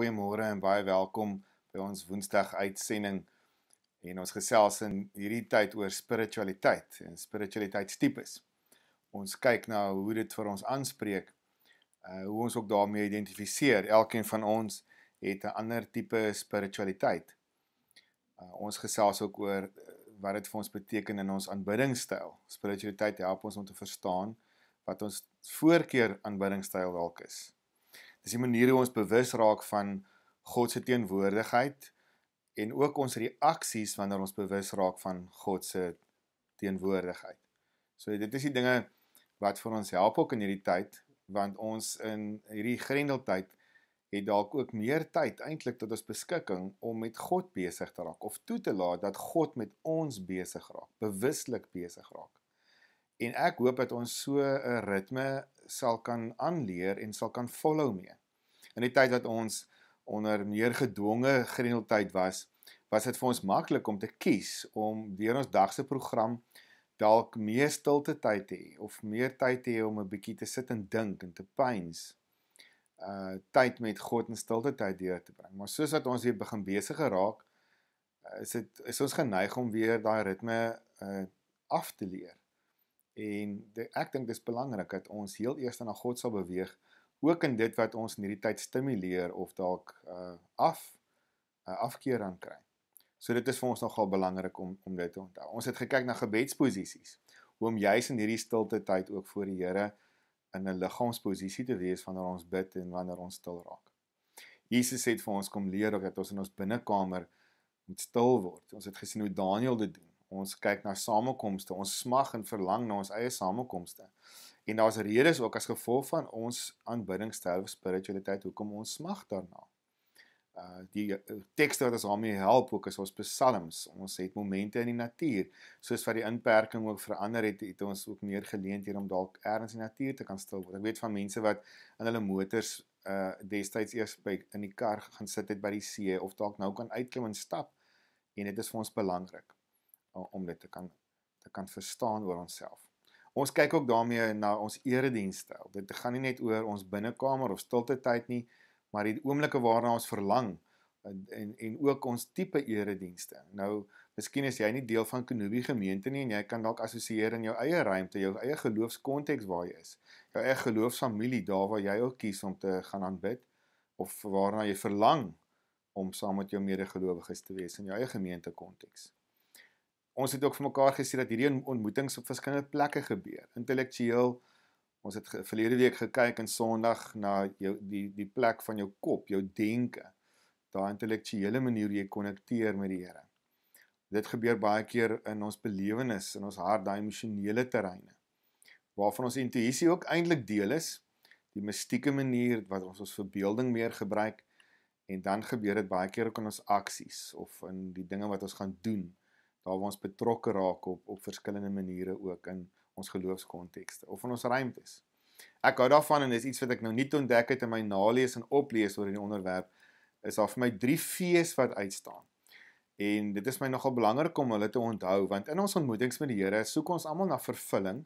goeiemôre en baie welkom by ons Woensdag uitsending en ons gesels in hierdie tyd oor spiritualiteit en spiritualiteitstipes. Ons kyk na hoe dit vir ons aanspreek, uh hoe ons ook daarmee identifiseer. Elkeen van ons het 'n ander tipe spiritualiteit. Uh ons gesels ook oor uh, wat dit vir ons beteken in ons aanbiddingsstyl. Spiritualiteit help ons om te verstaan wat ons voorkeur aanbiddingsstyl dalk is. Dis die manier hoe ons bewus raak van God se teenwoordigheid en ook ons reaksies wanneer ons bewus raak van God se teenwoordigheid. So dit is die dinge wat vir ons help ook in hierdie tyd want ons in hierdie grendeltyd het dalk ook meer tyd eintlik tot ons beskikking om met God besig te raak of toe te laat dat God met ons besig raak, bewuslik besig raak. En ek hoop dat ons so 'n ritme sal kan aanleer en sal kan volhou mee. In die tyd wat ons onder meer gedwonge grendeltyd was, was dit vir ons maklik om te kies om deur ons dagse program dalk meer stilte tyd te hê of meer tyd te hê om 'n bietjie te sit en dink en te pyns. Uh tyd met God en stilte tyd deur te bring. Maar soos wat ons hier begin besig geraak, is dit is ons geneig om weer daai ritme uh af te leer en de, ek dink dis belangrik dat ons heel eers na God sal beweeg ook in dit wat ons in hierdie tyd stimuleer of dalk uh, af uh, afkeer aan kry. So dit is vir ons nogal belangrik om om dit te onthou. Ons het gekyk na gebedsposisies. Hoe om juis in hierdie stilte tyd ook voor die Here in 'n liggaamsposisie te wees wanneer ons bid en wanneer ons stil raak. Jesus het vir ons kom leer dat ons in ons binnekamer moet stil word. Ons het gesien hoe Daniël dit doen ons kyk na samekomste ons smag en verlang na ons eie samekomste en daar's redes ook as gevolg van ons aanbiddingsstyl spiritualiteit hoekom ons smag daarna uh die eh, tekste wat ons daarmee help ook is ons psalms ons het momente in die natuur soos wat die inperking ook verander het het ons ook meer geleenthede om dalk ergens in die natuur te kan stil word ek weet van mense wat in hulle motors uh destyds eers by in die kar gaan sit het by die see of dalk nou kan uitklim en stap en dit is vir ons belangrik om dit te kan te kan verstaan oor onsself. Ons kyk ook daarmee na ons eredienste. Dit gaan nie net oor ons binnekamer of stilte tyd nie, maar die oomblikke waarna ons verlang eh, en en ook ons tipe eredienste. Nou, miskien is jy nie deel van Kenobi gemeente nie en jy kan dalk assosieer in jou eie ruimte, jou eie geloofskonteks waar jy is. Jou eie geloofsfamilie daar waar jy ook kies om te gaan aanbid of waarna jy verlang om saam met jou medegelowiges te wees in jou eie gemeente konteks ons het ook vir mekaar gesê dat hierdie ontmoetings op verskillende plekke gebeur. Intellektueel ons het verlede week gekyk en Sondag na jou die die plek van jou kop, jou denke, daai intellektuele manier hoe jy konnekteer met die Here. Dit gebeur baie keer in ons belewenis, in ons hart, daai emosionele terreine waarvan ons intuïsie ook eintlik deel is, die mistieke manier wat ons ons verbeelding meer gebruik en dan gebeur dit baie keer ook in ons aksies of in die dinge wat ons gaan doen daar waar ons betrokke raak op op verskillende maniere ook in ons geloofskontekste of in ons ruimtes. Ek hou daarvan en dis iets wat ek nou net ontdek het in my nalees en oplees oor hierdie onderwerp is daar vir my drie fees wat uitstaan. En dit is my nogal belangrik om hulle te onthou want in ons ontmoetings met die Here soek ons almal na vervulling.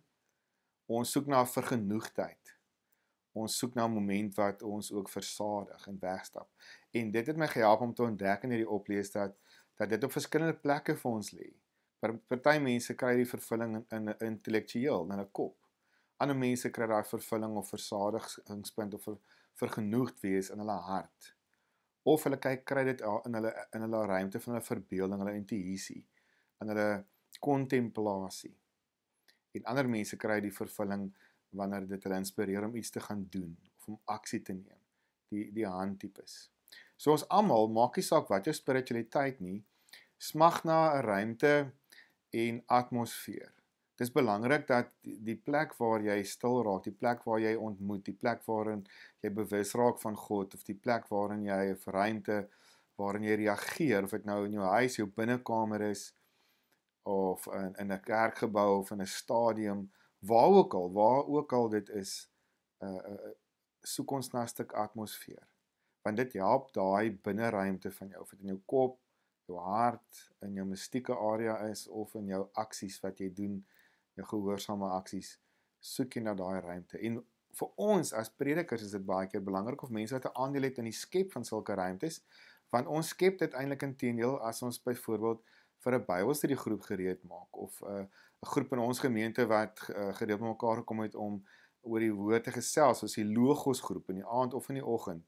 Ons soek na vergenoegdheid. Ons soek na 'n moment wat ons ook versadig en wegstap. En dit het my gehelp om te ontdek in hierdie oplees dat dat dit op verskillende plekke vir ons lê. Vir party mense kry die vervulling in, in intellektueel, in 'n kop. Ander mense kry daai vervulling of versadigingspunt of ver, vergenoegd wees in hulle hart. Of hulle kyk kry dit in hulle in hulle ruimte van hulle verbeelding, hulle intuïsie, in hulle kontemplasie. En ander mense kry die vervulling wanneer dit hulle inspireer om iets te gaan doen of om aksie te neem. Die die handtipes. So ons almal, maakie saak wat jou spiritualiteit nie, smag na 'n ruimte en atmosfeer. Dis belangrik dat die plek waar jy stil raak, die plek waar jy ontmoet, die plek waarin jy bewus raak van God of die plek waarin jy 'n ruimte waarin jy reageer of dit nou in jou huis, jou binnekamer is of in in 'n kerkgebou of in 'n stadion, waar ook al, waar ook al dit is, uh soek ons na 'n stuk atmosfeer want dit help daai binneruimte van jou of dit in jou kop, jou hart, in jou mystieke area is of in jou aksies wat jy doen, jou gehoorsame aksies, soek jy na daai ruimte. En vir ons as predikers is dit baie keer belangrik of mense wat 'n aandeel het in die skep van sulke ruimtes, want ons skep dit eintlik intedeel as ons byvoorbeeld vir 'n Bybelstudie groep gereed maak of 'n uh, 'n groep in ons gemeente wat uh, gedeeltelik mekaar gekom het om oor die woord te gesels, soos die logos groep in die aand of in die oggend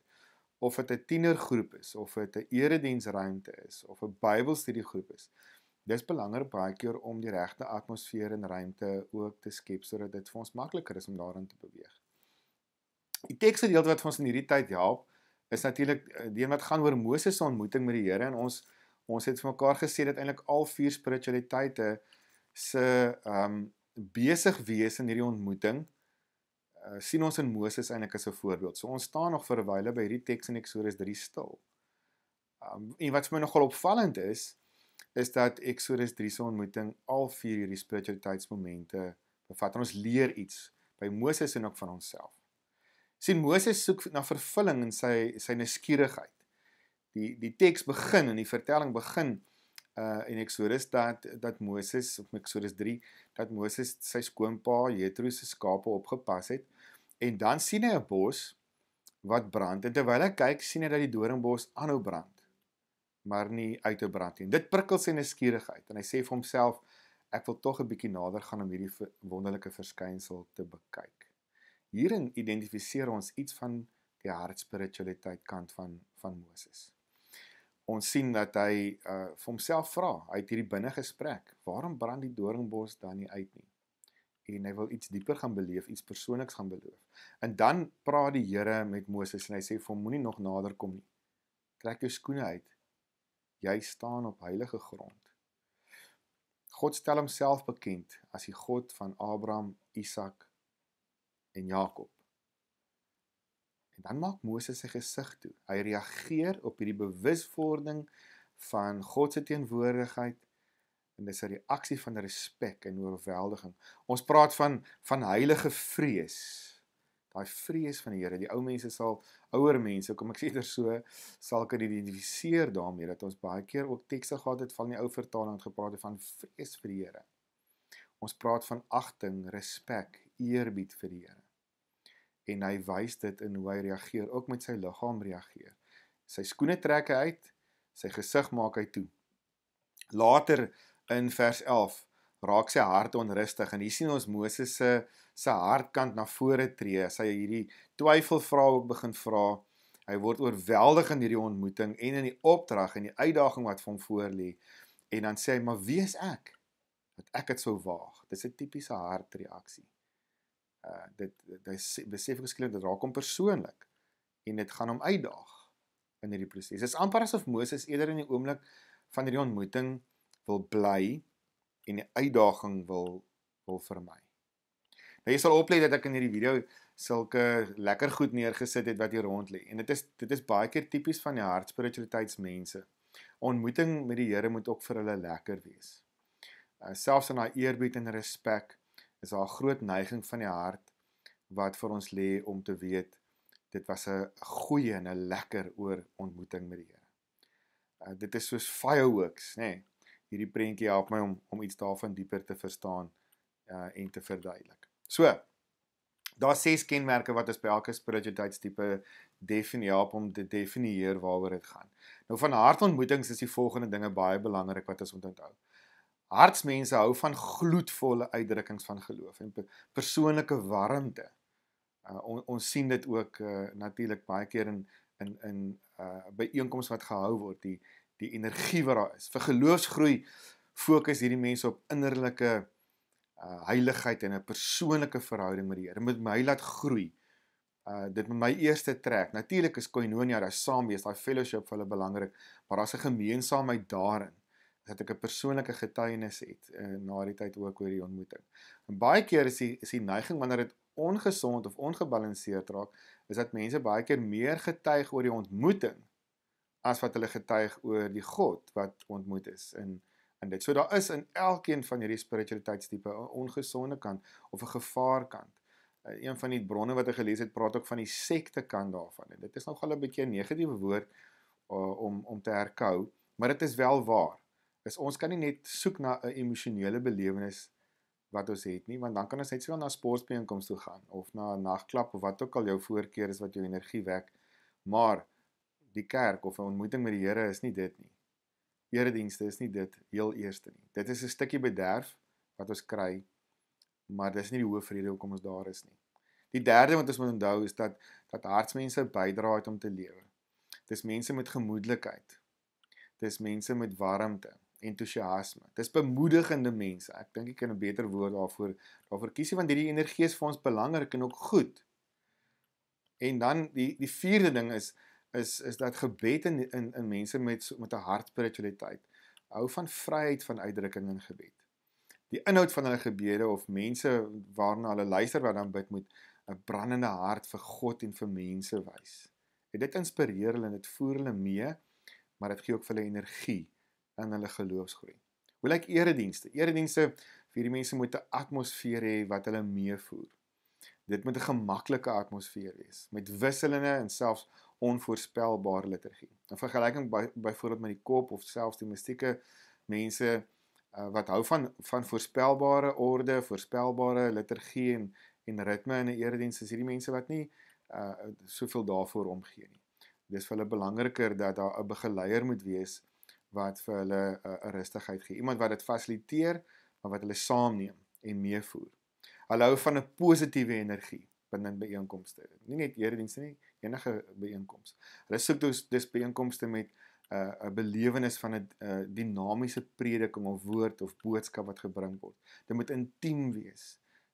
of dit 'n tienergroep is of dit 'n eredienstruimte is of 'n Bybelstudiegroep is. Dis belangrik baie keer om die regte atmosfeer en ruimte ook te skep sodat dit vir ons makliker is om daarin te beweeg. Die teksgedeelte wat vir ons in hierdie tyd help, is natuurlik eh, die een wat gaan oor Moses se ontmoeting met die Here en ons ons het vir mekaar gesê dat eintlik al vier spiritualiteite se ehm um, besig wees in hierdie ontmoeting Eh, sien ons in Moses eintlik as 'n voorbeeld. So ons staan nog vir 'n wyle by hierdie teks in Eksodus 3 stil. Um, en wat vir my nogal opvallend is, is dat Eksodus 3 se ontmoeting al vier hierdie spiritualiteitsmomente bevat. Ons leer iets by Moses en ook van onsself. Sien Moses soek na vervulling in sy sy nuuskierigheid. Die die teks begin en die vertelling begin uh in Eksodus dat dat Moses op Eksodus 3 dat Moses sy skoonpaa Jethro se skape opgepas het En dan sien hy 'n bos wat brand en terwyl hy kyk, sien hy dat die doringbos aanhou brand, maar nie uithou brand nie. Dit prikkel sy nuuskierigheid en hy sê vir homself ek wil tog 'n bietjie nader gaan om hierdie wonderlike verskynsel te bekyk. Hierin identifiseer ons iets van die hartspiritualiteit kant van van Moses. Ons sien dat hy uh vir homself vra, hy het hierdie binnige gesprek, waarom brand die doringbos dan nie uit nie? en hy wil iets dieper gaan beleef, iets persoonliks gaan beloof. En dan praat die Here met Moses en hy sê vir hom moenie nog nader kom nie. Trek jou skoene uit. Jy staan op heilige grond. God stel homself bekend as die God van Abraham, Isak en Jakob. En dan maak Moses sy gesig toe. Hy reageer op hierdie bewusvording van God se teenwoordigheid en dis 'n reaksie van respek en oorweldiging. Ons praat van van heilige vrees. Daai vrees van die Here. Die ou mense sal ouer mense, kom ek sê dit so, sal kan identifiseer daarmee dat ons baie keer ook tekste gehad het van die ou vertaling wat gepraat het van vrees vir die Here. Ons praat van agting, respek, eerbied vir die Here. En hy wys dit in hoe hy reageer, ook met sy liggaam reageer. Sy skoene trek hy uit, sy gesig maak hy toe. Later in vers 11 raak sy hart onrustig en hier sien ons Moses se se hartkant na vore tree as hy hierdie twyfelvrae ook begin vra. Hy word oorweldig in hierdie ontmoeting en in die opdrag en die uitdaging wat vir hom voor lê. En dan sê hy: "Maar wie is ek dat ek dit sou waag?" Dis 'n tipiese hartreaksie. Uh dit hy besef ek skielik dit raak hom persoonlik en dit gaan hom uitdaag in hierdie proses. Dit is amper asof Moses eerder in die oomblik van hierdie ontmoeting wil bly en die uitdaging wil wil vermy. Nou jy sal oplet dat ek in hierdie video sulke lekker goed neergesit het wat hier rond lê. En dit is dit is baie keer tipies van die hartspiritualiteitsmense. Ontmoeting met die Here moet ook vir hulle lekker wees. Uh, selfs in daai eerbied en respek is daar 'n groot neiging van die hart wat vir ons lê om te weet dit was 'n goeie en 'n lekker oor ontmoeting met die Here. Uh, dit is soos fireworks, nê? Nee? hierdie prentjie help my om om iets daarvan dieper te verstaan uh, en te verduidelik. So, daar's ses kenmerke wat ons by elke spiritualiteitstipe definieer help om te definieer waaroor dit gaan. Nou van hartontmoetings is die volgende dinge baie belangrik wat ons moet onthou. Hartsmense hou van gloedvolle uitdrukkings van geloof en persoonlike warmte. Uh, on, ons sien dit ook uh, natuurlik baie keer in in in uh, byeenkomste wat gehou word, die die energie wat daar is. Vir geloofsgroei fokus hierdie mense op innerlike uh, heiligheid en 'n persoonlike verhouding met die Here. Moet my laat groei. Uh, dit met my eerste trek. Natuurlik is koinonia daar saam wees, daai fellowship vir hulle belangrik, maar daar's 'n gemeenskapheid daarin dat ek 'n persoonlike getuienis het uh, na die tyd ook oor die ontmoeting. En baie keer is die is die neiging wanneer dit ongesond of ongebalanseerd raak, is dat mense baie keer meer getuig oor die ontmoeting as wat hulle getuig oor die God wat ontmoet is in in dit. So daar is in elkeen van hierdie spiritualiteitstipe 'n ongesonde kant of 'n gevaarkant. Eh, een van die bronne wat ek gelees het, praat ook van die sekte kant daarvan. En dit is nogal 'n bietjie 'n negatiewe woord uh, om om te herkou, maar dit is wel waar. Is ons kan nie net soek na 'n emosionele belewenis wat ons het nie, want dan kan ons net seker na sportbeeinkomste toe gaan of na 'n nagklap of wat ook al jou voorkeur is wat jou energie wek. Maar die kerk of 'n ontmoeting met die Here is nie dit nie. Eredienste is nie dit heel eerste nie. Dit is 'n stukkie bederf wat ons kry, maar dis nie die hoë vrede hoekom ons daar is nie. Die derde wat ons moet onthou is dat dat hartsmense bydra het om te lewe. Dis mense met gemoedelikheid. Dis mense met warmte, entoesiasme. Dis bemoedigende mense. Ek dink ek kan 'n beter woord daarvoor daarvoor kies want hierdie energie is vir ons belangrik en ook goed. En dan die die vierde ding is is is dat gebed in in, in mense met met 'n hart spiritualiteit hou van vryheid van uitdrukking in gebed. Die inhoud van hulle gebede of mense waarna hulle luister wat dan bid moet 'n brandende hart vir God en vir mense wys. En dit inspireer hulle en dit voer hulle mee, maar dit gee ook vir hulle energie en hulle geloofsgroei. Hoe lyk eredienste? Eredienste vir hierdie mense moet 'n atmosfeer hê wat hulle meevoer. Dit moet 'n gemaklike atmosfeer wees met wisselende en selfs onvoorspelbare liturgie. In vergelyking by byvoorbeeld met die kop of selfs die mystieke mense uh, wat hou van van voorspelbare orde, voorspelbare liturgie en en ritme in 'n erediens, is hierdie mense wat nie uh, soveel daarvoor omgee nie. Dis vir hulle belangriker dat daar 'n begeleier moet wees wat vir hulle eh, 'n uh, rustigheid gee, iemand wat dit fasiliteer, maar wat hulle saamneem en meevoer. Hulle hou van 'n positiewe energie binne byeenkomste. Nie net erediens nie, enige byeenkoms. Hulle soek dus dis byeenkomste met 'n uh, 'n belewenis van 'n uh, dinamiese prediking of woord of boodskap wat gebring word. Dit moet intiem wees.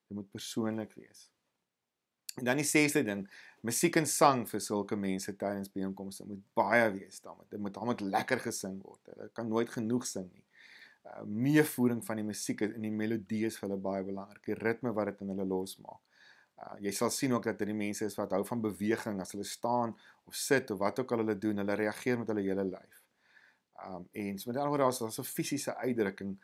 Dit moet persoonlik wees. En dan die sesde ding, musiek en sang vir sulke mense tydens byeenkomste moet baie wees daarmee. Dit moet homat lekker gesing word. Hulle kan nooit genoeg sing nie. Uh, meevoering van die musiek en die melodie is vir hulle baie belangrik. Die ritme wat dit in hulle losmaak. Uh, jy sal sien ook dat hierdie mense is wat hou van beweging as hulle staan of sit of wat ook al hulle doen, hulle reageer met hulle hele lyf. Um en so met ander woorde, daar's 'n fisiese uitdrukking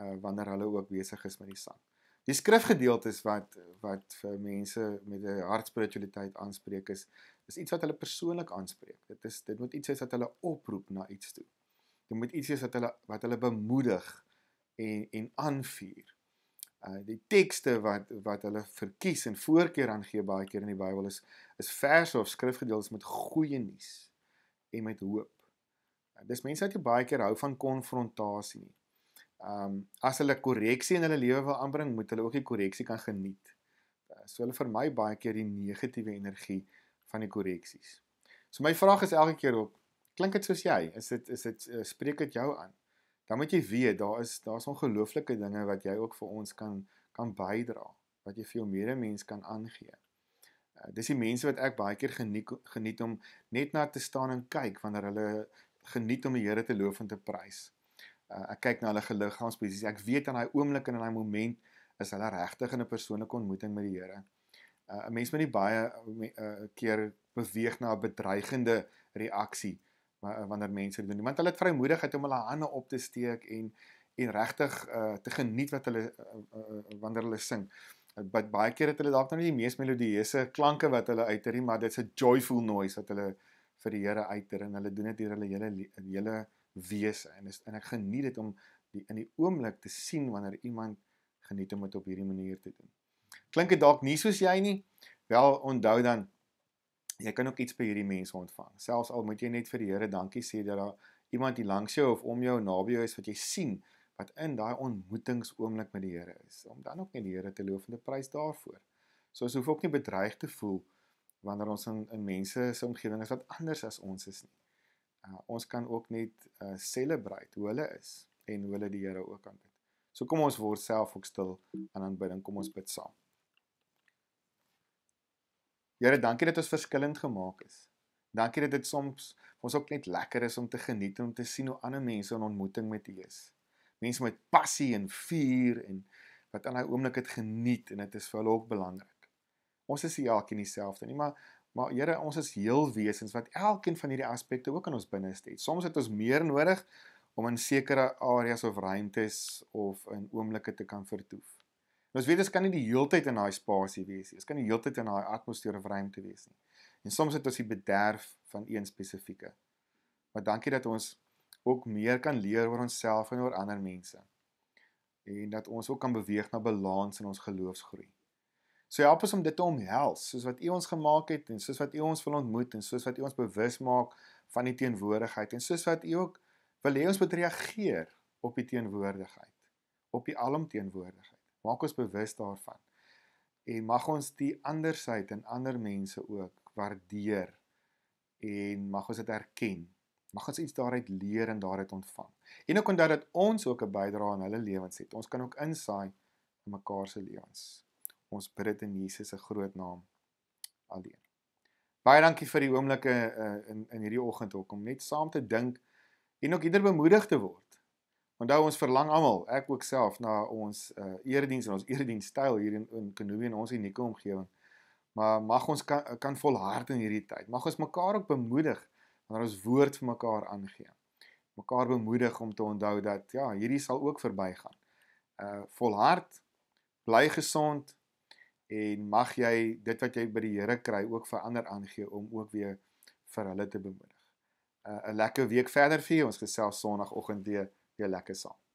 uh wanneer hulle ook besig is met die sang. Die skrifgedeeltes wat wat vir mense met 'n hartspiritualiteit aanspreek is, is iets wat hulle persoonlik aanspreek. Dit is dit moet iets wees wat hulle oproep na iets toe. Dit moet iets wees wat hulle wat hulle bemoedig en en aanvuur. Uh, die tekste wat wat hulle verkies en voorkeur aan gee baie keer in die Bybel is is verse of skrifgedeeltes met goeie nuus en met hoop. Uh, dis mense wat baie keer hou van konfrontasie nie. Ehm um, as hulle korreksie in hulle lewe wil aanbring, moet hulle ook die korreksie kan geniet. Uh, so hulle vermy baie keer die negatiewe energie van die korreksies. So my vraag is elke keer op, klink dit soos jy? Is dit is dit eh, spreek dit jou aan? dan moet jy weet daar is daar's ongelooflike dinge wat jy ook vir ons kan kan bydra, wat jy vir jou medemens kan aangee. Uh, dis die mense wat ek baie keer geniet geniet om net na te staan en kyk wanneer hulle geniet om die Here te loof en te prys. Uh, ek kyk na hulle liggaamspesies. Ek weet aan daai oomblik en in daai moment is hulle regtig in 'n persoonlike ontmoeting met die Here. Eh, 'n uh, Mens moet nie baie 'n uh, keer beweeg na 'n bedreigende reaksie Eh, wanneer mense dit doen nie, want hulle het vrymoedigheid om hulle hande op te steek en en regtig uh, te geniet wat hulle uh, uh, wanneer hulle sing. Uh, baie keer het hulle dalk nou nie die mees melodieuse klanke wat hulle uiter nie, maar dit's 'n joyful noise wat hulle vir die Here uiter en hulle doen dit deur hulle hele hele wese en is, en ek geniet dit om die, in die oomblik te sien wanneer iemand geniet om dit op hierdie manier te doen. Klink dit dalk nie soos jy nie? Wel, onthou dan jy kan ook iets by hierdie mense ontvang. Selfs al moet jy net vir die Here dankie sê dat daar iemand hier langs jou of om jou naby jou is wat jy sien wat in daai ontmoetingsoomblik met die Here is om dan ook net die Here te loof en te prys daarvoor. So ons hoef ook nie bedreig te voel wanneer ons in in mense se omgewing is wat anders as ons is nie. Uh, ons kan ook net uh, celebrate hoe hulle is en hoe hulle die Here ook aanbid. So kom ons word self ook stil aan aanbidding. Kom ons bid saam. Here, dankie dat ons verskillend gemaak is. Dankie dat dit soms ons ook net lekker is om te geniet om te sien hoe ander mense in ontmoeting met U is. Mense met passie en vuur en wat aan daai oomblik het geniet en dit is vir hulle ook belangrik. Ons is nie elkeen dieselfde nie, maar maar Here, ons is heel wesens wat elkeen van hierdie aspekte ook in ons binneste het. Soms het ons meer nodig om in sekere areas of ruimtes of in oomblikke te kan vertoef. Nou, ons weet ons kan nie die heeltyd in daai spasie wees nie. Ons kan nie heeltyd in daai atmosfeer of ruimte wees nie. En soms het ons die bederf van een spesifieke. Maar dankie dat ons ook meer kan leer oor onsself en oor ander mense. En dat ons ook kan beweeg na balans in ons geloofsgroei. So help ons om dit te omhels, soos wat U ons gemaak het en soos wat U ons wil ontmoet en soos wat U ons bewus maak van die teenwoordigheid en soos wat U ook wil hê ons moet reageer op die teenwoordigheid, op die alomteenwoordigheid. Maak ons bewus daarvan. En mag ons die andersheid in ander mense ook waardeer en mag ons dit erken. Mag ons iets daaruit leer en daaruit ontvang. En ook onthou dat ons ook 'n bydrae aan hulle lewens het. Ons kan ook insaai in mekaar se lewens. Ons bid dit in Jesus se groot naam. Alleen. Baie dankie vir die oomblikke uh, in in hierdie oggend hoekom net saam te dink en ook hierder bemoedig te word Onthou ons verlang almal, ek ook self na ons uh, eh, erediens en ons erediensstyl hier in in Kenobi en ons unieke omgewing. Maar mag ons kan kan volhard in hierdie tyd. Mag ons mekaar ook bemoedig wanneer ons woord vir mekaar aangee. Mekaar bemoedig om te onthou dat ja, hierdie sal ook verbygaan. Uh volhard, bly gesond en mag jy dit wat jy by die Here kry ook vir ander aangee om ook weer vir hulle te bemoedig. Uh 'n lekker week verder vir jou. Ons gesels Sondagoggend weer. relaxação.